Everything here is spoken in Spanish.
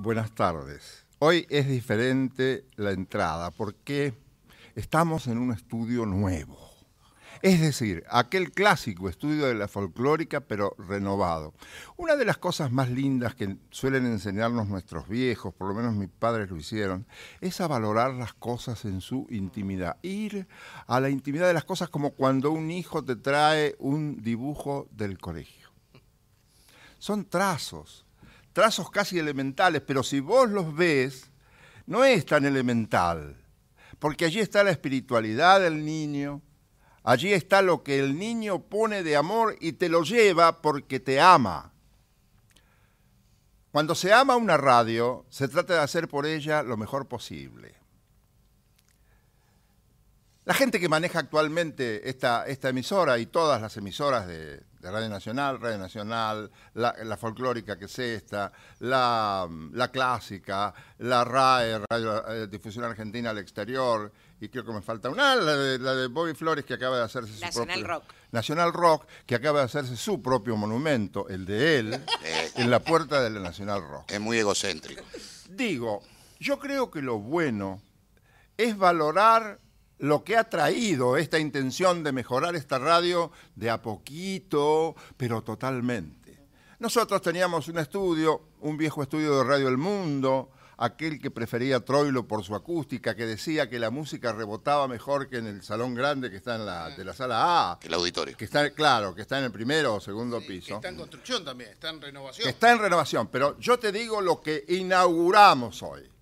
buenas tardes. Hoy es diferente la entrada porque estamos en un estudio nuevo. Es decir, aquel clásico estudio de la folclórica, pero renovado. Una de las cosas más lindas que suelen enseñarnos nuestros viejos, por lo menos mis padres lo hicieron, es a valorar las cosas en su intimidad. Ir a la intimidad de las cosas como cuando un hijo te trae un dibujo del colegio. Son trazos, trazos casi elementales, pero si vos los ves, no es tan elemental, porque allí está la espiritualidad del niño, allí está lo que el niño pone de amor y te lo lleva porque te ama. Cuando se ama una radio, se trata de hacer por ella lo mejor posible. La gente que maneja actualmente esta, esta emisora y todas las emisoras de, Radio Nacional, Radio Nacional, la, folclórica que es esta, la, clásica, la RAE, Radio eh, Difusión Argentina al Exterior, y creo que me falta una, la de, Bobby Flores que acaba de hacerse su propio... Nacional Rock, que acaba de hacerse su propio monumento, el de él, eh, en la puerta de la Nacional Rock. Es muy egocéntrico. Digo, yo creo que lo bueno es valorar lo que ha traído esta intención de mejorar esta radio de a poquito, pero totalmente. Nosotros teníamos un estudio, un viejo estudio de Radio El Mundo, aquel que prefería Troilo por su acústica, que decía que la música rebotaba mejor que en el salón grande que está en la, de la sala A. El auditorio. Que está, claro, que está en el primero o segundo piso. está en construcción también, está en renovación. Está en renovación, pero yo te digo lo que inauguramos hoy.